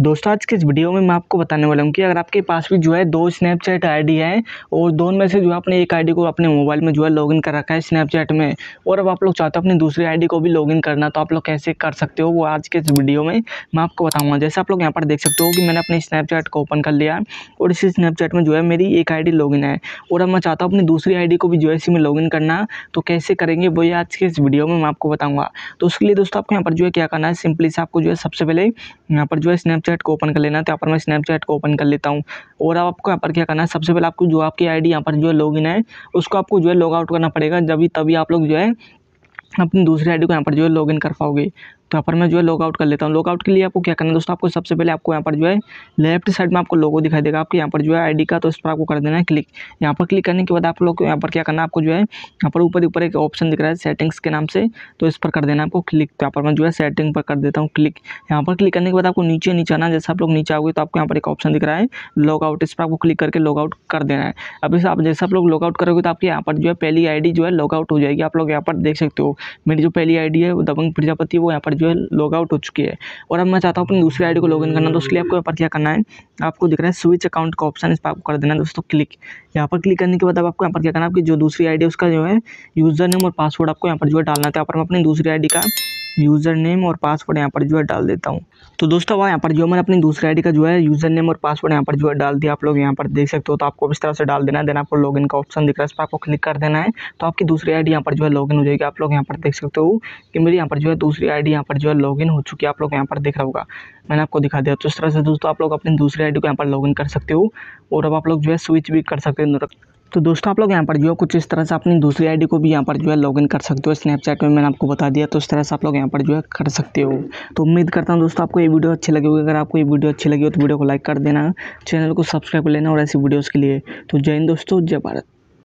दोस्तों आज के इस वीडियो में मैं आपको बताने वाला हूँ कि अगर आपके पास भी जो है दो स्नैपचैट आईडी है और दोनों में से जो है अपने एक आईडी को अपने मोबाइल में जो है लॉगिन कर रखा है स्नैपचैट में और अब आप लोग चाहते हो अपनी दूसरी आईडी को भी लॉगिन करना तो आप लोग कैसे कर सकते हो वो आज के इस वीडियो में मैं आपको बताऊँगा जैसे आप लोग यहाँ पर देख सकते हो कि मैंने अपने स्नैपचैट को ओपन कर लिया और इसी स्नैपचैट में जो है मेरी एक आई लॉगिन है और अब मैं चाहता हूँ अपनी दूसरी आई को भी जो है इसी में लॉगिन करना तो कैसे करेंगे वही आज के इस वीडियो में मैं आपको बताऊँगा तो उसके लिए दोस्तों आपको यहाँ पर जो है क्या करना है सिंपली से आपको जो है सबसे पहले यहाँ पर जो है स्नैप स्नैपचैट को ओपन कर लेना तो यहाँ पर मैं स्नैपचैट को ओपन कर लेता हूँ और अब आपको यहाँ पर क्या करना है सबसे पहले आपको जो आपकी आईडी यहाँ पर जो है लॉग है उसको आपको जो है लॉग आउट करना पड़ेगा जब तभी आप लोग जो है अपनी दूसरी आईडी को यहाँ पर जो है इन कर पाओगे तो यहाँ पर मैं जो है लॉग आउट कर लेता हूँ आउट के लिए आपको क्या करना है दोस्तों आपको सबसे पहले आपको यहाँ पर जो है लेफ्ट साइड में आपको लोगो दिखाई देगा आपके यहाँ पर जो है आईडी का तो इस पर आपको कर देना है क्लिक यहाँ पर क्लिक करने के बाद आप लोग यहाँ पर क्या करना है आपको जो है यहाँ पर ऊपर ऊपर एक ऑप्शन दिख रहा है सेटिंग्स के नाम से तो इस पर कर देना आपको क्लिक तो यहाँ पर मैं जो है सेटिंग पर कर देता हूँ क्लिक यहाँ पर क्लिक करने के बाद आपको नीचे नीचे आना जैसे आप लोग नीचे आओगे तो आपको यहाँ पर एक ऑप्शन दिख रहा है लॉग आउट इस पर आपको क्लिक करके लॉग आउट कर देना है अभी आप जैसे आप लोग आउट करोगे तो आपके यहाँ पर जो है पहली आई जो है लॉग आउट हो जाएगी आप लोग यहाँ पर देख सकते हो मेरी जो पहली आई है दबंग प्रजापति वो यहाँ पर जो है लॉग आउट हो चुकी है और अब मैं चाहता हूँ अपनी दूसरी आईडी को लॉगिन करना तो उसके लिए आपको यहाँ पर क्या करना है आपको दिख रहा है स्विच अकाउंट का ऑप्शन इस पर आपको कर देना है दोस्तों क्लिक यहाँ पर क्लिक करने के बाद आपको यहाँ पर क्या करना है आपकी जो दूसरी आई उसका जो है यूज़र नेम और पासवर्ड आपको यहाँ पर जो है डालना था तो यहाँ पर मैं अपनी दूसरी आई का यूज़र नेम और पासवर्ड यहाँ पर जो है डाल देता हूँ तो दोस्तों वहाँ यहाँ पर जो मैंने अपनी दूसरी आईडी का जो है यूज़र नेम और पासवर्ड यहाँ पर जो है डाल दिया आप लोग यहाँ पर देख सकते हो तो आपको इस तरह से डाल देना है देन आपको लॉगिन का ऑप्शन दिख रहा है इस पर आपको क्लिक कर देना है तो आपकी दूसरी आई यहाँ पर जो है लॉगिन हो जाएगी आप लोग यहाँ पर देख सकते हो कि मेरी यहाँ पर जो है दूसरी आई यहाँ पर जो है लॉगिन हो चुकी है आप लोग यहाँ पर देख रहा होगा मैंने आपको दिखा दिया तो इस तरह से दोस्तों आप लोग अपनी दूसरी आई को यहाँ पर लॉगिन कर सकते हो और अब आप लोग जो है स्विच भी कर सकते हो तो दोस्तों आप लोग यहाँ पर जो है कुछ इस तरह से अपनी दूसरी आईडी को भी यहाँ पर जो है लॉगिन कर सकते हो स्नैपचैट में मैंने आपको बता दिया तो इस तरह से आप लोग यहाँ पर जो है कर सकते हो तो उम्मीद करता हूँ दोस्तों आपको ये वीडियो अच्छी लगी होगी अगर आपको ये वीडियो अच्छी लगी हो तो वीडियो को लाइक कर देना चैनल को सब्सक्राइब कर लेना और ऐसी वीडियोज़ के लिए तो जय हिंद दोस्तों जय भारत